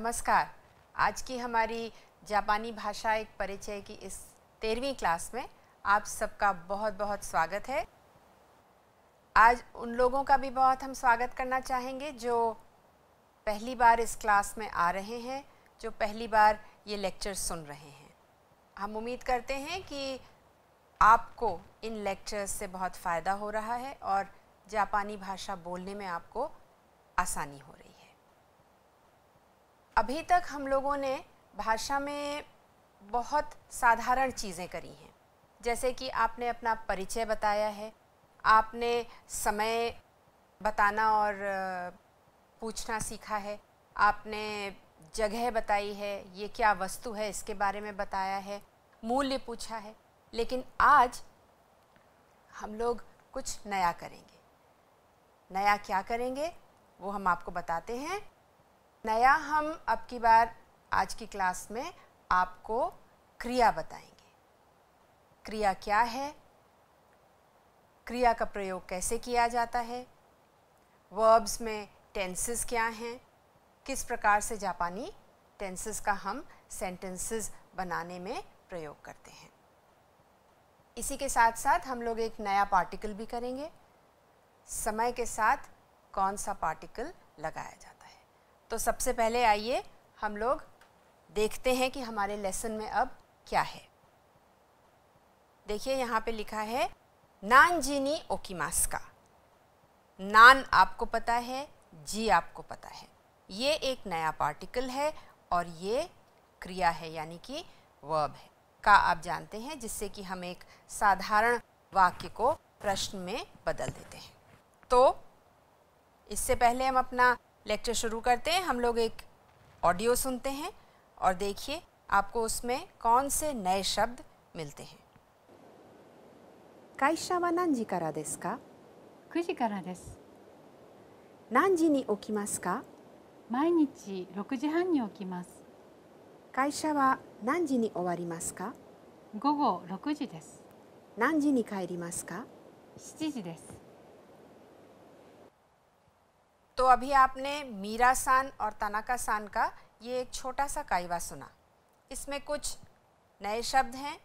नमस्कार आज की हमारी जापानी भाषा एक परिचय की इस तेरहवीं क्लास में आप सबका बहुत बहुत स्वागत है आज उन लोगों का भी बहुत हम स्वागत करना चाहेंगे जो पहली बार इस क्लास में आ रहे हैं जो पहली बार ये लेक्चर सुन रहे हैं हम उम्मीद करते हैं कि आपको इन लेक्चर्स से बहुत फ़ायदा हो रहा है और जापानी भाषा बोलने में आपको आसानी हो अभी तक हम लोगों ने भाषा में बहुत साधारण चीज़ें करी हैं जैसे कि आपने अपना परिचय बताया है आपने समय बताना और पूछना सीखा है आपने जगह बताई है ये क्या वस्तु है इसके बारे में बताया है मूल्य पूछा है लेकिन आज हम लोग कुछ नया करेंगे नया क्या करेंगे वो हम आपको बताते हैं नया हम अब की बार आज की क्लास में आपको क्रिया बताएंगे क्रिया क्या है क्रिया का प्रयोग कैसे किया जाता है वर्ब्स में टेंसेस क्या हैं किस प्रकार से जापानी टेंसेस का हम सेंटेंसेस बनाने में प्रयोग करते हैं इसी के साथ साथ हम लोग एक नया पार्टिकल भी करेंगे समय के साथ कौन सा पार्टिकल लगाया जाता है तो सबसे पहले आइए हम लोग देखते हैं कि हमारे लेसन में अब क्या है देखिए यहाँ पे लिखा है नान जीनी ओकीमास का नान आपको पता है जी आपको पता है ये एक नया पार्टिकल है और ये क्रिया है यानी कि वर्ब है का आप जानते हैं जिससे कि हम एक साधारण वाक्य को प्रश्न में बदल देते हैं तो इससे पहले हम अपना लेक्चर शुरू करते हैं हम लोग एक ऑडियो सुनते हैं और देखिए आपको उसमें कौन से नए शब्द मिलते हैं 会社は何時からですか9時からです何時に起きますか毎日6時半に起きます会社は何時に終わりますか午後6時です何時に帰りますか7時です तो अभी आपने मीरा सान और तनाका सान का ये एक छोटा सा कायवा सुना इसमें कुछ नए शब्द हैं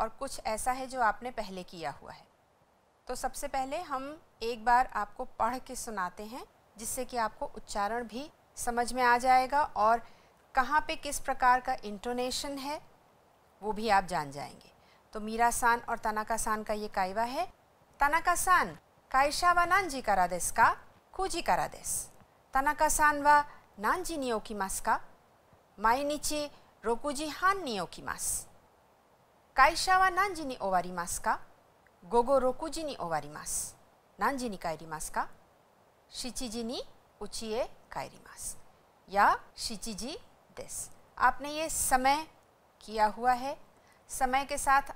और कुछ ऐसा है जो आपने पहले किया हुआ है तो सबसे पहले हम एक बार आपको पढ़ के सुनाते हैं जिससे कि आपको उच्चारण भी समझ में आ जाएगा और कहाँ पे किस प्रकार का इंटोनेशन है वो भी आप जान जाएंगे तो मीरा सान और तनाका सान का ये कायवा है तनाका सान कायशा वनान जी का का 9時からです。田中さんは何時に起きますか毎日6時半に起きます。会社は何時に終わりますか午後6時に終わります。何時に帰りますか7時に家へ帰ります。や7時です。あっねえ、ये समय किया हुआ है समय के साथ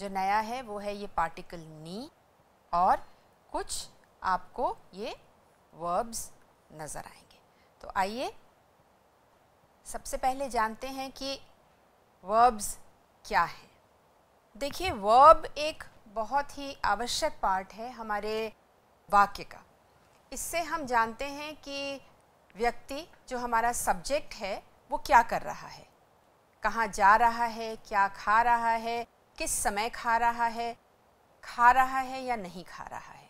जो नया है वो है ये पार्टिकल नी और कुछ आपको ये वर्ब्स नज़र आएंगे तो आइए सबसे पहले जानते हैं कि वर्ब्स क्या है देखिए वर्ब एक बहुत ही आवश्यक पार्ट है हमारे वाक्य का इससे हम जानते हैं कि व्यक्ति जो हमारा सब्जेक्ट है वो क्या कर रहा है कहाँ जा रहा है क्या खा रहा है किस समय खा रहा है खा रहा है या नहीं खा रहा है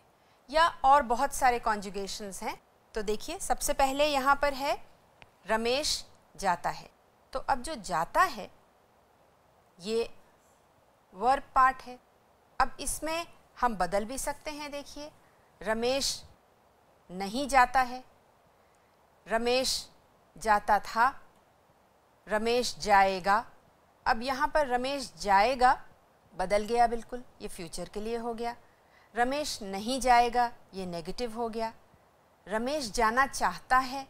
या और बहुत सारे कॉन्जुगेशंस हैं तो देखिए सबसे पहले यहाँ पर है रमेश जाता है तो अब जो जाता है ये वर्ब पार्ट है अब इसमें हम बदल भी सकते हैं देखिए रमेश नहीं जाता है रमेश जाता था रमेश जाएगा अब यहाँ पर रमेश जाएगा बदल गया बिल्कुल ये फ्यूचर के लिए हो गया रमेश नहीं जाएगा ये नेगेटिव हो गया रमेश जाना चाहता है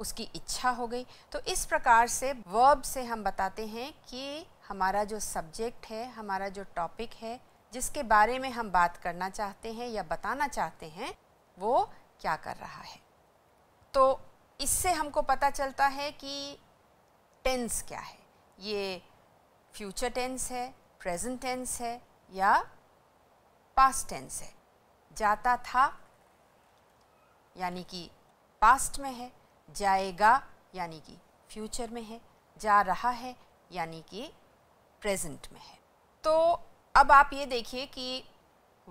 उसकी इच्छा हो गई तो इस प्रकार से वर्ब से हम बताते हैं कि हमारा जो सब्जेक्ट है हमारा जो टॉपिक है जिसके बारे में हम बात करना चाहते हैं या बताना चाहते हैं वो क्या कर रहा है तो इससे हमको पता चलता है कि टेंस क्या है ये फ्यूचर टेंस है प्रेजेंट टेंस है या पास्ट टेंस है जाता था यानी कि पास्ट में है जाएगा यानी कि फ्यूचर में है जा रहा है यानी कि प्रेजेंट में है तो अब आप ये देखिए कि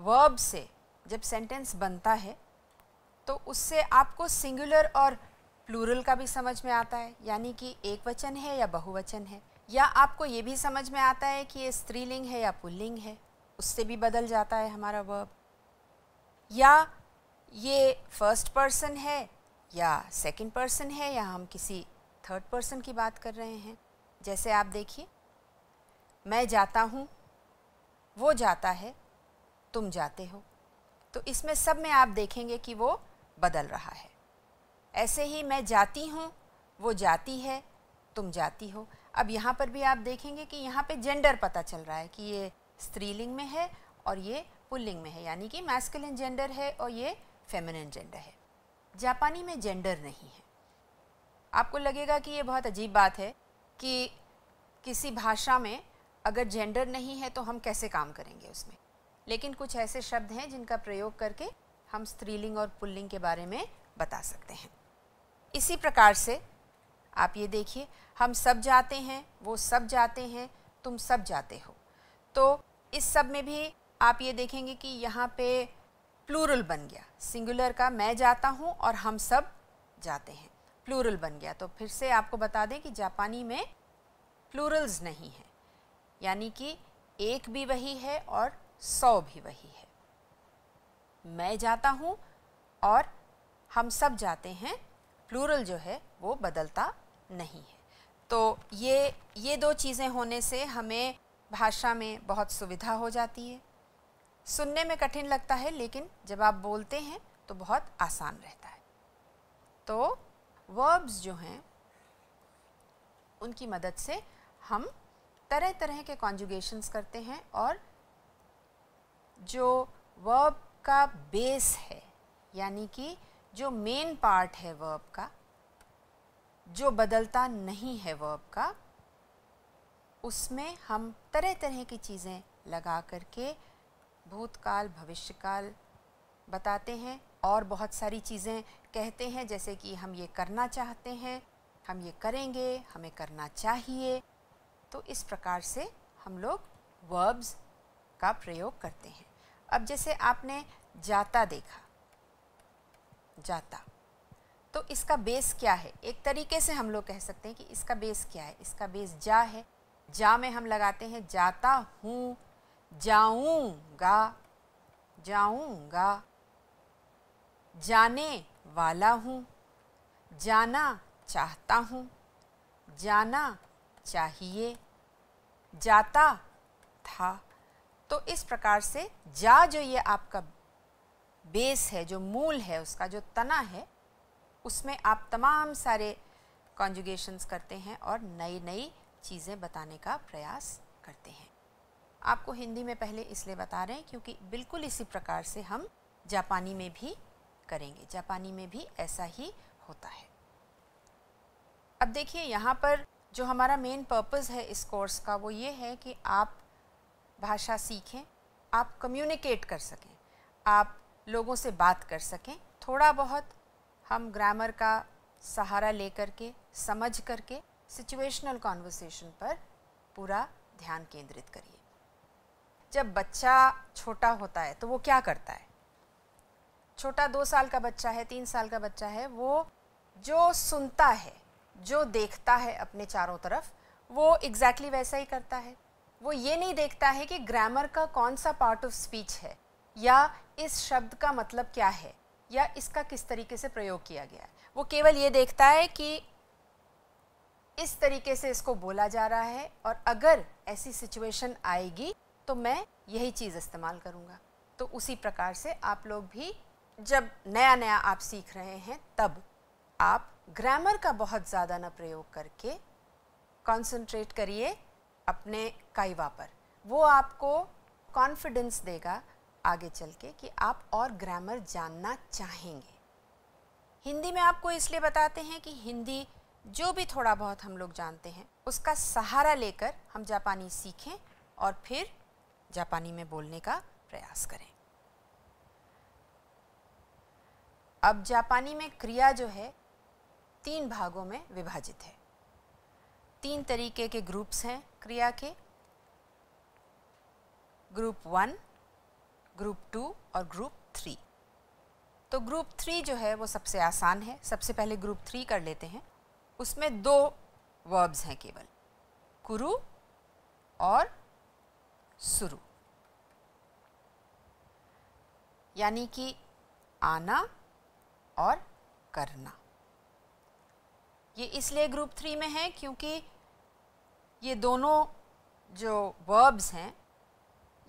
वर्ब से जब सेंटेंस बनता है तो उससे आपको सिंगुलर और प्लूरल का भी समझ में आता है यानी कि एक वचन है या बहुवचन है या आपको ये भी समझ में आता है कि ये स्त्रीलिंग है या पुल्लिंग है उससे भी बदल जाता है हमारा वर्ब या ये फर्स्ट पर्सन है या सेकंड पर्सन है या हम किसी थर्ड पर्सन की बात कर रहे हैं जैसे आप देखिए मैं जाता हूँ वो जाता है तुम जाते हो तो इसमें सब में आप देखेंगे कि वो बदल रहा है ऐसे ही मैं जाती हूँ वो जाती है तुम जाती हो अब यहाँ पर भी आप देखेंगे कि यहाँ पे जेंडर पता चल रहा है कि ये स्त्रीलिंग में है और ये पुल्लिंग में है यानी कि मैस्कुलिन जेंडर है और ये फेमिनिन जेंडर है जापानी में जेंडर नहीं है आपको लगेगा कि ये बहुत अजीब बात है कि किसी भाषा में अगर जेंडर नहीं है तो हम कैसे काम करेंगे उसमें लेकिन कुछ ऐसे शब्द हैं जिनका प्रयोग करके हम स्त्रीलिंग और पुल्लिंग के बारे में बता सकते हैं इसी प्रकार से आप ये देखिए हम सब जाते हैं वो सब जाते हैं तुम सब जाते हो तो इस सब में भी आप ये देखेंगे कि यहाँ पे प्लूरल बन गया सिंगुलर का मैं जाता हूँ और हम सब जाते हैं प्लूरल बन गया तो फिर से आपको बता दें कि जापानी में प्लूरल्स नहीं हैं यानी कि एक भी वही है और सौ भी वही है मैं जाता हूँ और हम सब जाते हैं प्लूरल जो है वो बदलता नहीं है तो ये ये दो चीज़ें होने से हमें भाषा में बहुत सुविधा हो जाती है सुनने में कठिन लगता है लेकिन जब आप बोलते हैं तो बहुत आसान रहता है तो वर्ब्स जो हैं उनकी मदद से हम तरह तरह के कॉन्जुगेशंस करते हैं और जो वर्ब का बेस है यानी कि जो मेन पार्ट है वर्ब का जो बदलता नहीं है वर्ब का उसमें हम तरह तरह की चीज़ें लगा करके भूतकाल भविष्यकाल बताते हैं और बहुत सारी चीज़ें कहते हैं जैसे कि हम ये करना चाहते हैं हम ये करेंगे हमें करना चाहिए तो इस प्रकार से हम लोग वर्ब्स का प्रयोग करते हैं अब जैसे आपने जाता देखा जाता तो इसका बेस क्या है एक तरीके से हम लोग कह सकते हैं कि इसका बेस क्या है इसका बेस जा है जा में हम लगाते हैं जाता हूँ जाऊँगा जाऊँगा जाने वाला हूँ जाना चाहता हूँ जाना चाहिए जाता था तो इस प्रकार से जा जो ये आपका बेस है जो मूल है उसका जो तना है उसमें आप तमाम सारे कॉन्जुगेशंस करते हैं और नई नई चीज़ें बताने का प्रयास करते हैं आपको हिंदी में पहले इसलिए बता रहे हैं क्योंकि बिल्कुल इसी प्रकार से हम जापानी में भी करेंगे जापानी में भी ऐसा ही होता है अब देखिए यहाँ पर जो हमारा मेन पर्पस है इस कोर्स का वो ये है कि आप भाषा सीखें आप कम्युनिकेट कर सकें आप लोगों से बात कर सकें थोड़ा बहुत हम ग्रामर का सहारा लेकर के समझ करके सिचुएशनल कॉन्वर्सेशन पर पूरा ध्यान केंद्रित करिए जब बच्चा छोटा होता है तो वो क्या करता है छोटा दो साल का बच्चा है तीन साल का बच्चा है वो जो सुनता है जो देखता है अपने चारों तरफ वो एग्जैक्टली exactly वैसा ही करता है वो ये नहीं देखता है कि ग्रामर का कौन सा पार्ट ऑफ स्पीच है या इस शब्द का मतलब क्या है या इसका किस तरीके से प्रयोग किया गया है वो केवल ये देखता है कि इस तरीके से इसको बोला जा रहा है और अगर ऐसी सिचुएशन आएगी तो मैं यही चीज़ इस्तेमाल करूँगा तो उसी प्रकार से आप लोग भी जब नया नया आप सीख रहे हैं तब आप ग्रामर का बहुत ज़्यादा ना प्रयोग करके कंसंट्रेट करिए अपने काइवा पर वो आपको कॉन्फिडेंस देगा आगे चल के कि आप और ग्रामर जानना चाहेंगे हिंदी में आपको इसलिए बताते हैं कि हिंदी जो भी थोड़ा बहुत हम लोग जानते हैं उसका सहारा लेकर हम जापानी सीखें और फिर जापानी में बोलने का प्रयास करें अब जापानी में क्रिया जो है तीन भागों में विभाजित है तीन तरीके के ग्रुप्स हैं क्रिया के ग्रुप वन ग्रुप टू और ग्रुप थ्री तो ग्रुप थ्री जो है वो सबसे आसान है सबसे पहले ग्रुप थ्री कर लेते हैं उसमें दो वर्ब्स हैं केवल कुरु और सुरु यानी कि आना और करना ये इसलिए ग्रुप थ्री में है क्योंकि ये दोनों जो वर्ब्स हैं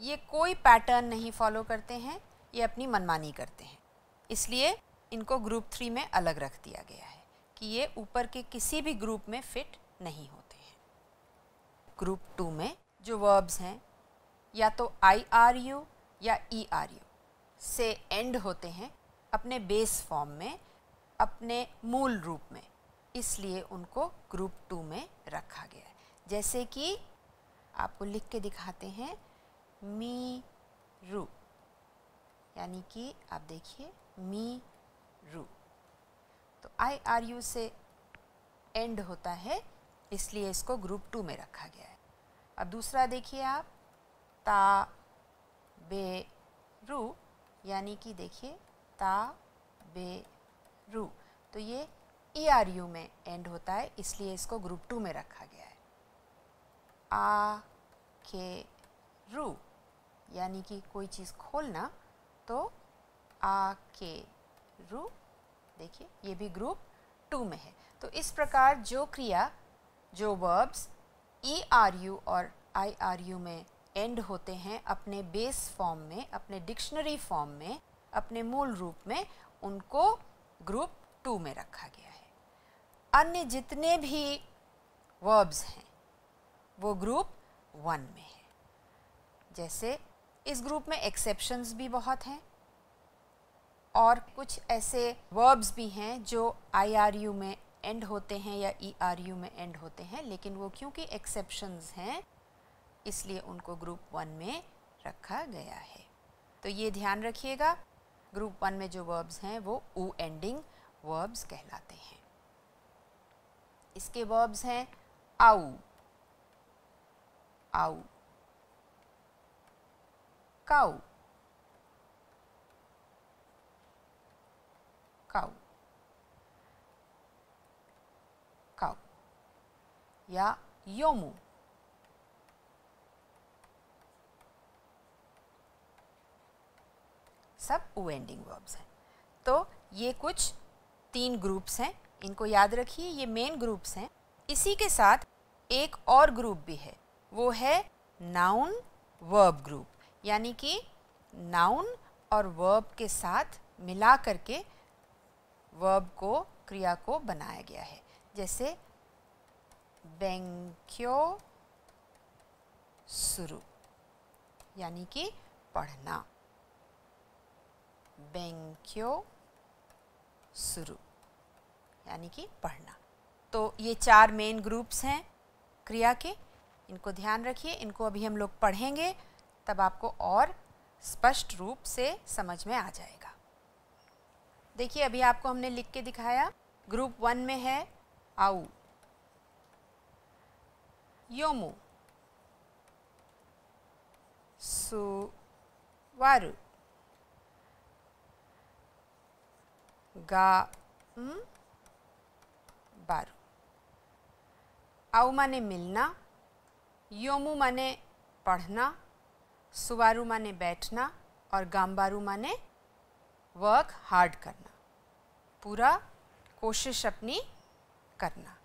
ये कोई पैटर्न नहीं फॉलो करते हैं ये अपनी मनमानी करते हैं इसलिए इनको ग्रुप थ्री में अलग रख दिया गया है कि ये ऊपर के किसी भी ग्रुप में फिट नहीं होते हैं ग्रुप टू में जो वर्ब्स हैं या तो आई आर यू या ई आर यू से एंड होते हैं अपने बेस फॉर्म में अपने मूल रूप में इसलिए उनको ग्रुप टू में रखा गया है जैसे कि आपको लिख के दिखाते हैं मी रू यानी कि आप देखिए मी रू तो आई आर यू से एंड होता है इसलिए इसको ग्रुप टू में रखा गया है अब दूसरा देखिए आप ता बे रू यानी कि देखिए ता बे रू तो ये ई आर यू में एंड होता है इसलिए इसको ग्रुप टू में रखा गया है आ के रू यानी कि कोई चीज़ खोलना तो आ के रू देखिए ये भी ग्रुप टू में है तो इस प्रकार जो क्रिया जो वर्ब्स ई आर यू और आई आर यू में एंड होते हैं अपने बेस फॉर्म में अपने डिक्शनरी फॉर्म में अपने मूल रूप में उनको ग्रुप टू में रखा गया है अन्य जितने भी वर्ब्स हैं वो ग्रुप वन में है जैसे इस ग्रुप में एक्सेप्शंस भी बहुत हैं और कुछ ऐसे वर्ब्स भी हैं जो आई आर यू में एंड होते हैं या ई आर यू में एंड होते हैं लेकिन वो क्योंकि एक्सेप्शंस हैं इसलिए उनको ग्रुप वन में रखा गया है तो ये ध्यान रखिएगा ग्रुप वन में जो वर्ब्स हैं वो ऊ एंडिंग वर्ब्स कहलाते हैं इसके वर्ब्स हैं आउ आउ cow. Cow. Cow. या योमू सब वो एंडिंग वर्ब्स हैं तो ये कुछ तीन ग्रुप्स हैं इनको याद रखिए ये मेन ग्रुप्स हैं इसी के साथ एक और ग्रुप भी है वो है नाउन वर्ब ग्रुप यानी कि नाउन और वर्ब के साथ मिला करके वर्ब को क्रिया को बनाया गया है जैसे बैंक्यो शुरू यानी कि पढ़ना बैंक्यो शुरू यानी कि पढ़ना तो ये चार मेन ग्रुप्स हैं क्रिया के इनको ध्यान रखिए इनको अभी हम लोग पढ़ेंगे तब आपको और स्पष्ट रूप से समझ में आ जाएगा देखिए अभी आपको हमने लिख के दिखाया ग्रुप वन में है आऊ योमो सुवारु गा बारु आउ माने मिलना योमु माने पढ़ना सुवारू माने बैठना और गांबारू माने वर्क हार्ड करना पूरा कोशिश अपनी करना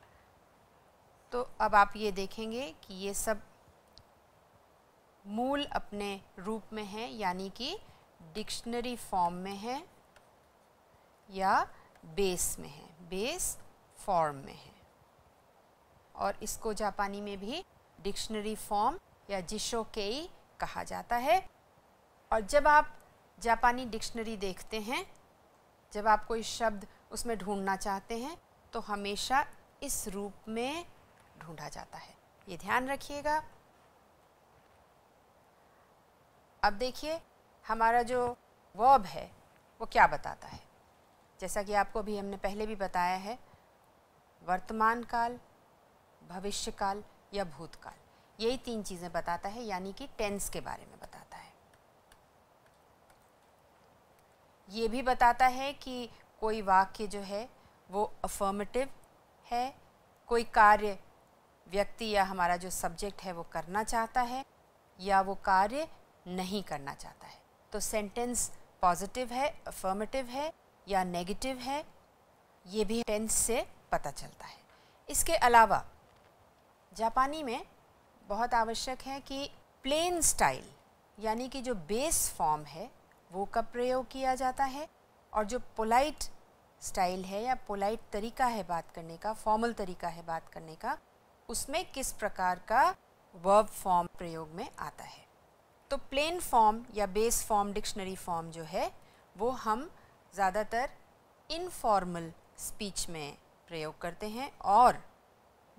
तो अब आप ये देखेंगे कि ये सब मूल अपने रूप में है यानी कि डिक्शनरी फॉर्म में है या बेस में है बेस फॉर्म में है और इसको जापानी में भी डिक्शनरी फॉर्म या जिशो जिशोकेई कहा जाता है और जब आप जापानी डिक्शनरी देखते हैं जब आप कोई शब्द उसमें ढूंढना चाहते हैं तो हमेशा इस रूप में ढूंढा जाता है ये ध्यान रखिएगा अब देखिए हमारा जो वर्ब है वो क्या बताता है जैसा कि आपको भी हमने पहले भी बताया है वर्तमान काल भविष्य काल या भूतकाल यही तीन चीज़ें बताता है यानी कि टेंस के बारे में बताता है ये भी बताता है कि कोई वाक्य जो है वो अफर्मेटिव है कोई कार्य व्यक्ति या हमारा जो सब्जेक्ट है वो करना चाहता है या वो कार्य नहीं करना चाहता है तो सेंटेंस पॉजिटिव है अफर्मेटिव है या नेगेटिव है ये भी टेंस से पता चलता है इसके अलावा जापानी में बहुत आवश्यक है कि प्लेन स्टाइल यानी कि जो बेस फॉर्म है वो कब प्रयोग किया जाता है और जो पोलाइट स्टाइल है या पोलाइट तरीका है बात करने का फॉर्मल तरीका है बात करने का उसमें किस प्रकार का वर्ब फॉर्म प्रयोग में आता है तो प्लेन फॉर्म या बेस फॉर्म डिक्शनरी फॉर्म जो है वो हम ज़्यादातर इनफॉर्मल स्पीच में प्रयोग करते हैं और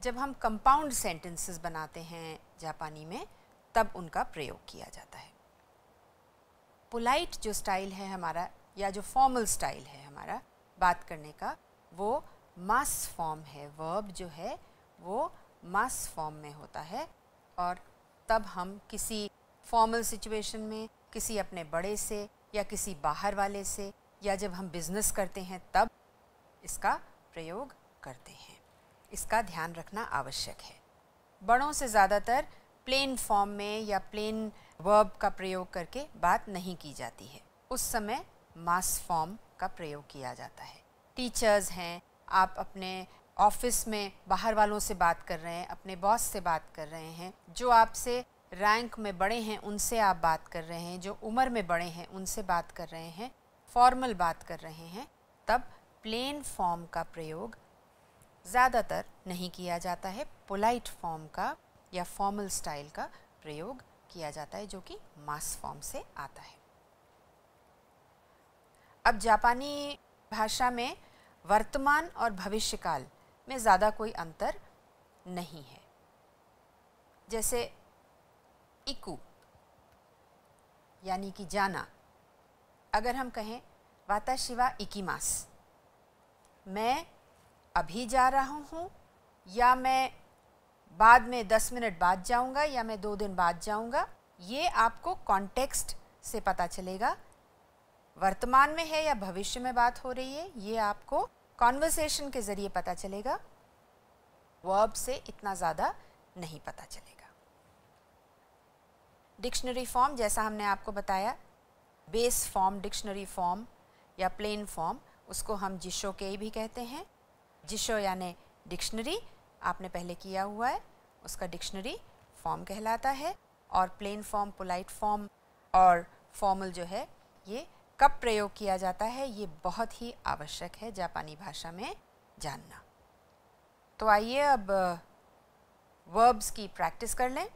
जब हम कंपाउंड सेंटेंसेस बनाते हैं जापानी में तब उनका प्रयोग किया जाता है पोलाइट जो स्टाइल है हमारा या जो फॉर्मल स्टाइल है हमारा बात करने का वो मास फॉर्म है वर्ब जो है वो मास फॉर्म में होता है और तब हम किसी फॉर्मल सिचुएशन में किसी अपने बड़े से या किसी बाहर वाले से या जब हम बिज़नेस करते हैं तब इसका प्रयोग करते हैं इसका ध्यान रखना आवश्यक है बड़ों से ज़्यादातर प्लेन फॉर्म में या प्लेन वर्ब का प्रयोग करके बात नहीं की जाती है उस समय मास फॉर्म का प्रयोग किया जाता है टीचर्स हैं आप अपने ऑफिस में बाहर वालों से बात कर रहे हैं अपने बॉस से बात कर रहे हैं जो आपसे रैंक में बड़े हैं उनसे आप बात कर रहे हैं जो उम्र में बड़े हैं उनसे बात कर रहे हैं फॉर्मल बात कर रहे हैं तब प्लेन फॉर्म का प्रयोग ज़्यादातर नहीं किया जाता है पोलाइट फॉर्म का या फॉर्मल स्टाइल का प्रयोग किया जाता है जो कि मास फॉर्म से आता है अब जापानी भाषा में वर्तमान और भविष्यकाल में ज़्यादा कोई अंतर नहीं है जैसे इकू यानी कि जाना अगर हम कहें वाता शिवा इकीमास मैं अभी जा रहा हूँ या मैं बाद में दस मिनट बाद जाऊँगा या मैं दो दिन बाद जाऊँगा ये आपको कॉन्टेक्स्ट से पता चलेगा वर्तमान में है या भविष्य में बात हो रही है ये आपको कॉन्वर्सेशन के ज़रिए पता चलेगा वर्ब से इतना ज़्यादा नहीं पता चलेगा डिक्शनरी फॉर्म जैसा हमने आपको बताया बेस फॉर्म डिक्शनरी फॉर्म या प्लेन फॉर्म उसको हम जिशो के भी कहते हैं जिशो यानि डिक्शनरी आपने पहले किया हुआ है उसका डिक्शनरी फॉर्म कहलाता है और प्लेन फॉर्म पोलाइट फॉर्म और फॉर्मल जो है ये कब प्रयोग किया जाता है ये बहुत ही आवश्यक है जापानी भाषा में जानना तो आइए अब वर्ब्स की प्रैक्टिस कर लें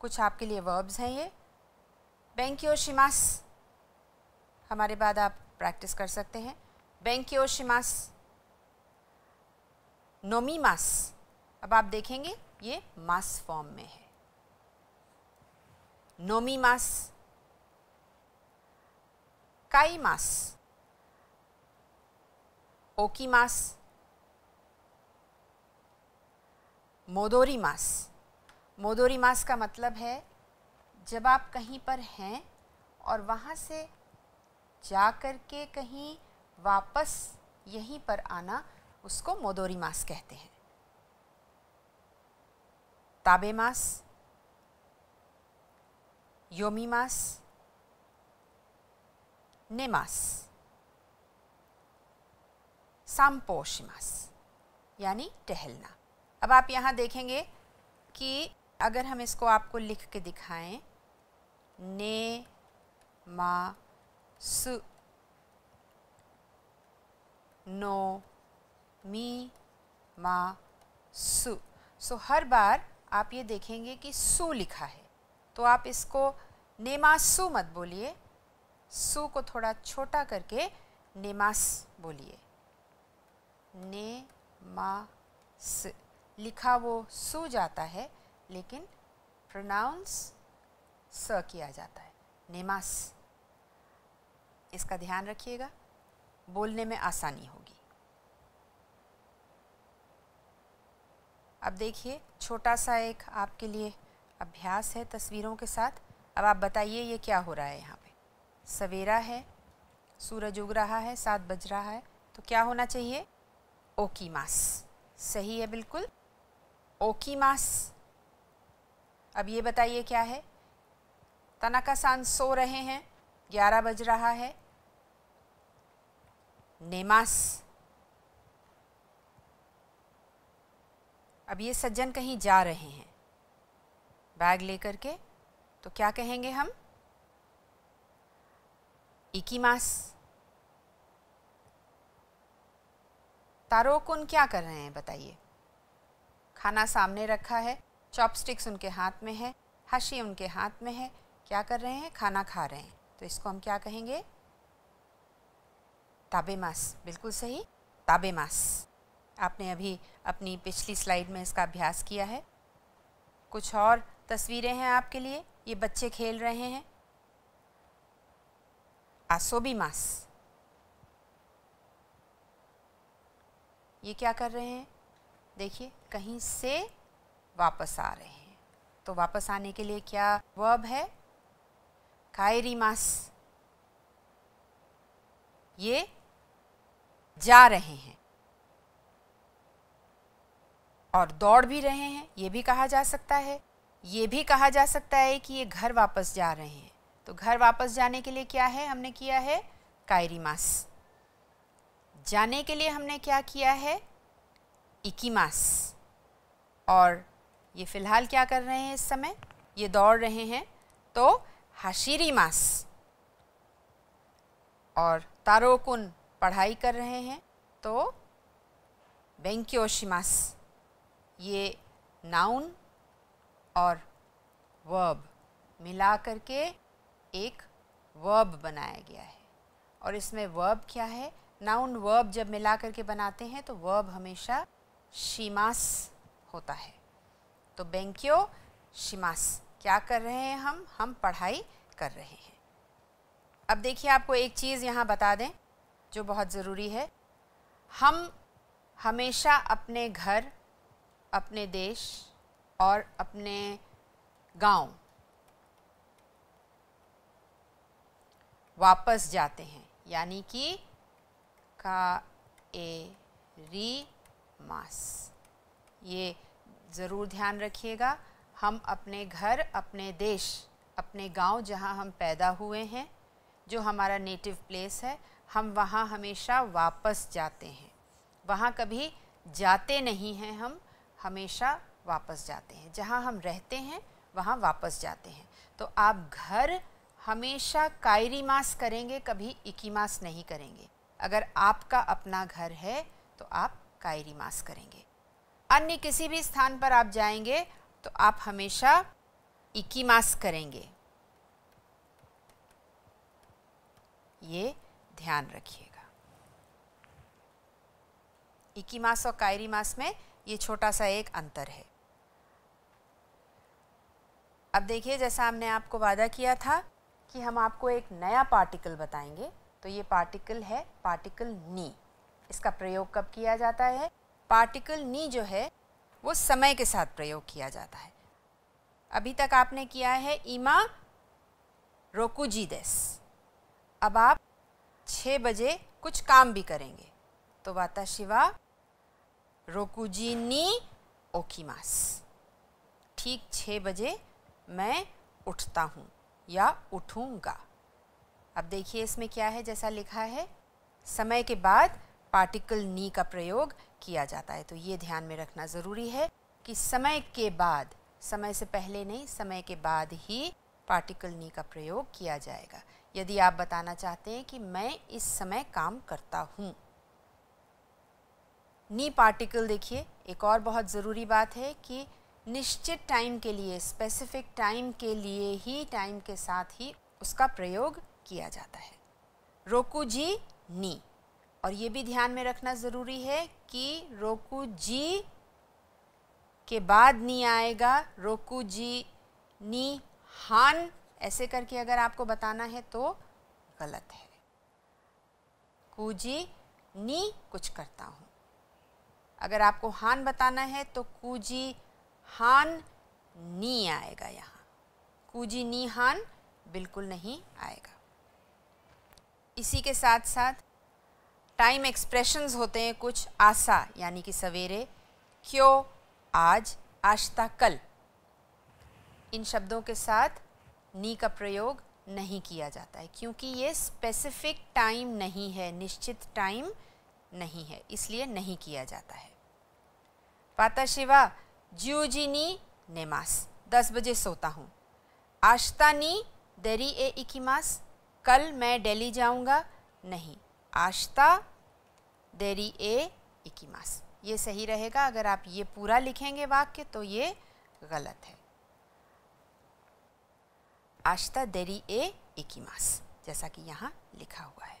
कुछ आपके लिए वर्ब्स हैं ये बेंक्यो शिमास हमारे बाद आप प्रैक्टिस कर सकते हैं बेंक्यो शिमास नोमी मास अब आप देखेंगे ये मास फॉर्म में है नोमी मास काई मास ओकी मास मोदोरी मास मोदोरी मास का मतलब है जब आप कहीं पर हैं और वहाँ से जा कर के कहीं वापस यहीं पर आना उसको मोदोरी मास कहते हैं ताबे मास योमी मास ने मास नेमास मास यानी टहलना अब आप यहाँ देखेंगे कि अगर हम इसको आपको लिख के दिखाएं ने मा सु नो मी मा सु सो हर बार आप ये देखेंगे कि सु लिखा है तो आप इसको नेमासु मत बोलिए सु को थोड़ा छोटा करके नेमास बोलिए ने मा स लिखा वो सु जाता है लेकिन प्रोनाउंस स किया जाता है नेमास इसका ध्यान रखिएगा बोलने में आसानी हो अब देखिए छोटा सा एक आपके लिए अभ्यास है तस्वीरों के साथ अब आप बताइए ये क्या हो रहा है यहाँ पे सवेरा है सूरज उग रहा है सात बज रहा है तो क्या होना चाहिए ओकी मास सही है बिल्कुल ओकी मास अब ये बताइए क्या है तनाका सान सो रहे हैं ग्यारह बज रहा है नेमास अब ये सज्जन कहीं जा रहे हैं बैग लेकर के तो क्या कहेंगे हम इकी इकीमास तारोकुन क्या कर रहे हैं बताइए खाना सामने रखा है चॉपस्टिक्स उनके हाथ में है हशी उनके हाथ में है क्या कर रहे हैं खाना खा रहे हैं तो इसको हम क्या कहेंगे ताबे मास बिल्कुल सही ताबे मास आपने अभी अपनी पिछली स्लाइड में इसका अभ्यास किया है कुछ और तस्वीरें हैं आपके लिए ये बच्चे खेल रहे हैं आसोबी मास ये क्या कर रहे हैं देखिए कहीं से वापस आ रहे हैं तो वापस आने के लिए क्या वर्ब है कायरी मास ये जा रहे हैं और दौड़ भी रहे हैं ये भी कहा जा सकता है ये भी कहा जा सकता है कि ये घर वापस जा रहे हैं तो घर वापस जाने के लिए क्या है हमने किया है कायरीमास जाने के लिए हमने क्या किया है इकीमास और ये फ़िलहाल क्या कर रहे हैं इस समय ये दौड़ रहे हैं तो हाशीरी मास और तारोकुन पढ़ाई कर रहे हैं तो मास ये नाउन और वर्ब मिला करके एक वर्ब बनाया गया है और इसमें वर्ब क्या है नाउन वर्ब जब मिला करके बनाते हैं तो वर्ब हमेशा शिमास होता है तो बेंक्यो शिमास क्या कर रहे हैं हम हम पढ़ाई कर रहे हैं अब देखिए आपको एक चीज़ यहाँ बता दें जो बहुत ज़रूरी है हम हमेशा अपने घर अपने देश और अपने गांव वापस जाते हैं यानी कि का ए री मास ये ज़रूर ध्यान रखिएगा हम अपने घर अपने देश अपने गांव जहां हम पैदा हुए हैं जो हमारा नेटिव प्लेस है हम वहां हमेशा वापस जाते हैं वहां कभी जाते नहीं हैं हम हमेशा वापस जाते हैं जहाँ हम रहते हैं वहाँ वापस जाते हैं तो आप घर हमेशा कायरी मास करेंगे कभी इकी मास नहीं करेंगे अगर आपका अपना घर है तो आप कायरी मास करेंगे अन्य किसी भी स्थान पर आप जाएंगे तो आप हमेशा इकी मास करेंगे ये ध्यान रखिएगा इकी मास और कायरी मास में ये छोटा सा एक अंतर है अब देखिए जैसा हमने आपको वादा किया था कि हम आपको एक नया पार्टिकल बताएंगे तो ये पार्टिकल है पार्टिकल नी इसका प्रयोग कब किया जाता है पार्टिकल नी जो है वो समय के साथ प्रयोग किया जाता है अभी तक आपने किया है इमा रोकुजीदेस अब आप छः बजे कुछ काम भी करेंगे तो वाता शिवा रोकुजी नी ओकीमास ठीक छः बजे मैं उठता हूँ या उठूँगा अब देखिए इसमें क्या है जैसा लिखा है समय के बाद पार्टिकल नी का प्रयोग किया जाता है तो ये ध्यान में रखना ज़रूरी है कि समय के बाद समय से पहले नहीं समय के बाद ही पार्टिकल नी का प्रयोग किया जाएगा यदि आप बताना चाहते हैं कि मैं इस समय काम करता हूँ नी पार्टिकल देखिए एक और बहुत ज़रूरी बात है कि निश्चित टाइम के लिए स्पेसिफिक टाइम के लिए ही टाइम के साथ ही उसका प्रयोग किया जाता है रोकू जी नी और ये भी ध्यान में रखना ज़रूरी है कि रोकू जी के बाद नी आएगा रोकू जी नी हान ऐसे करके अगर आपको बताना है तो गलत है कुजी नी कुछ करता हूँ अगर आपको हान बताना है तो कूजी हान नी आएगा यहाँ कूजी नी हान बिल्कुल नहीं आएगा इसी के साथ साथ टाइम एक्सप्रेशंस होते हैं कुछ आशा यानी कि सवेरे क्यों आज आश्ता कल इन शब्दों के साथ नी का प्रयोग नहीं किया जाता है क्योंकि ये स्पेसिफिक टाइम नहीं है निश्चित टाइम नहीं है इसलिए नहीं किया जाता है पाता शिवा ज्यूजिनी नेमास दस बजे सोता हूँ आश्ता नी देरी ए इकीमास कल मैं डेली जाऊँगा नहीं आश्ता देरी ए इकीमास ये सही रहेगा अगर आप ये पूरा लिखेंगे वाक्य तो ये गलत है आश्ता देरी ए इकीमास जैसा कि यहाँ लिखा हुआ है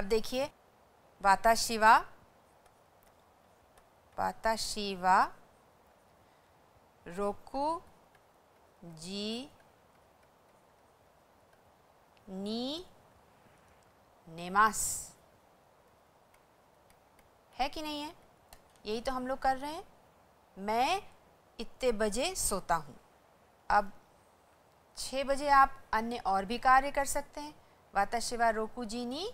अब देखिए वाता Shiva watashi wa roku ji ni नेमास है कि नहीं है यही तो हम लोग कर रहे हैं मैं इतने बजे सोता हूँ अब छः बजे आप अन्य और भी कार्य कर सकते हैं वाता शिवा रोकू जीनी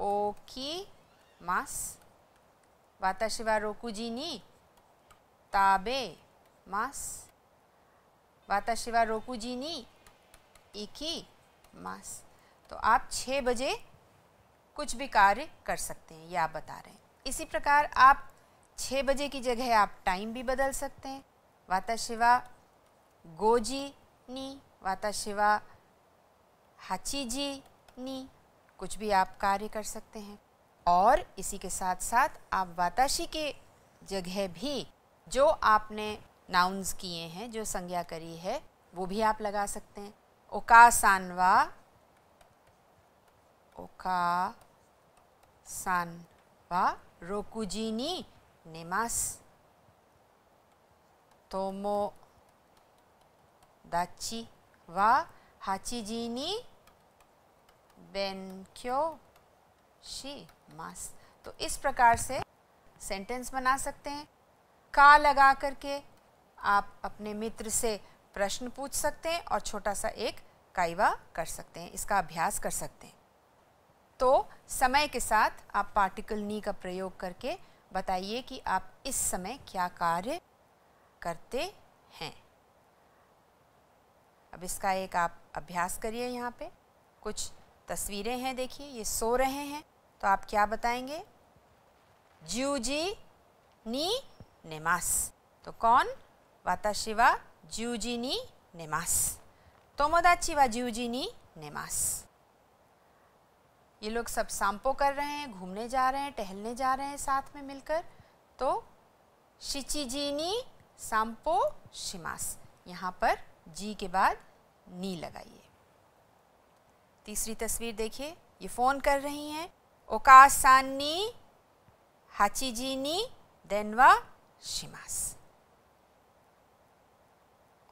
ओ की मास ताबे मास तो आप छः बजे कुछ भी कार्य कर सकते हैं यह आप बता रहे हैं इसी प्रकार आप छः बजे की जगह आप टाइम भी बदल सकते हैं वाता शिवा गोजी नी वाता शिवा हाची जी नी कुछ भी आप कार्य कर सकते हैं और इसी के साथ साथ आप वाताशी के जगह भी जो आपने नाउन्स किए हैं जो संज्ञा करी है वो भी आप लगा सकते हैं ओका सानवा ओका सानवा रोकुजीनी नेमास तोमो दाची वा हाचीजीनी बेनक्यो शी मास तो इस प्रकार से सेंटेंस बना सकते हैं का लगा करके आप अपने मित्र से प्रश्न पूछ सकते हैं और छोटा सा एक काइवा कर सकते हैं इसका अभ्यास कर सकते हैं तो समय के साथ आप पार्टिकल नी का प्रयोग करके बताइए कि आप इस समय क्या कार्य करते हैं अब इसका एक आप अभ्यास करिए यहाँ पे कुछ तस्वीरें हैं देखिए ये सो रहे हैं तो आप क्या बताएंगे जूजी नी नेमास तो कौन वाताशी वा जूजी नी नेमास तोमोदाची वा जूजी नी नेमास ये लोग सब सांपो कर रहे हैं घूमने जा रहे हैं टहलने जा रहे हैं साथ में मिलकर तो शिची नी सांपो शिमास यहाँ पर जी के बाद नी लगाइए तीसरी तस्वीर देखिए ये फ़ोन कर रही हैं ओकासानी ni hachiji ni denwa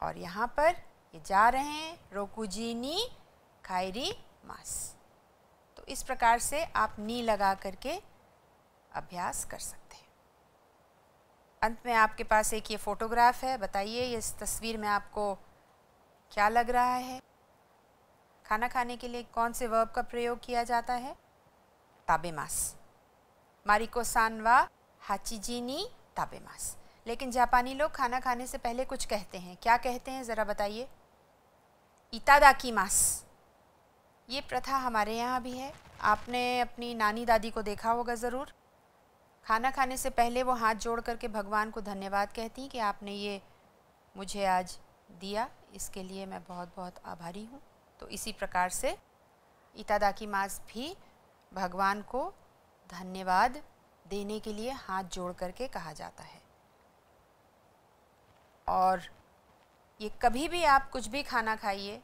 और यहाँ पर ये जा रहे हैं रोकुजी नी खायरी मास तो इस प्रकार से आप नी लगा करके अभ्यास कर सकते हैं अंत में आपके पास एक ये फ़ोटोग्राफ है बताइए इस तस्वीर में आपको क्या लग रहा है खाना खाने के लिए कौन से वर्ब का प्रयोग किया जाता है हाचीजीनी लेकिन जापानी लोग खाना खाने से पहले कुछ कहते हैं क्या कहते हैं ज़रा बताइए इतादा की मास ये प्रथा हमारे यहाँ भी है आपने अपनी नानी दादी को देखा होगा ज़रूर खाना खाने से पहले वो हाथ जोड़ करके भगवान को धन्यवाद कहती हैं कि आपने ये मुझे आज दिया इसके लिए मैं बहुत बहुत आभारी हूँ तो इसी प्रकार से इतादा की मास भी भगवान को धन्यवाद देने के लिए हाथ जोड़ करके कहा जाता है और ये कभी भी आप कुछ भी खाना खाइए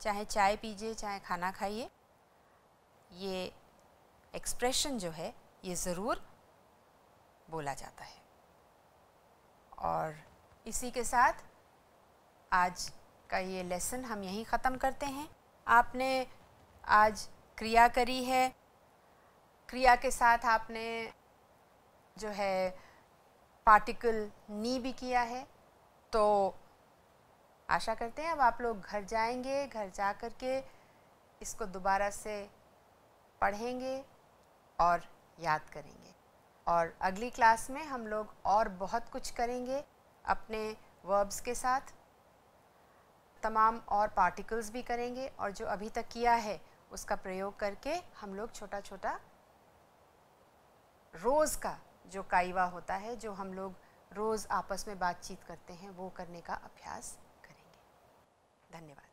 चाहे चाय पीजिए चाहे खाना खाइए ये एक्सप्रेशन जो है ये ज़रूर बोला जाता है और इसी के साथ आज का ये लेसन हम यहीं ख़त्म करते हैं आपने आज क्रिया करी है क्रिया के साथ आपने जो है पार्टिकल नी भी किया है तो आशा करते हैं अब आप लोग घर जाएंगे घर जा कर के इसको दोबारा से पढ़ेंगे और याद करेंगे और अगली क्लास में हम लोग और बहुत कुछ करेंगे अपने वर्ब्स के साथ तमाम और पार्टिकल्स भी करेंगे और जो अभी तक किया है उसका प्रयोग करके हम लोग छोटा छोटा रोज़ का जो काइवा होता है जो हम लोग रोज़ आपस में बातचीत करते हैं वो करने का अभ्यास करेंगे धन्यवाद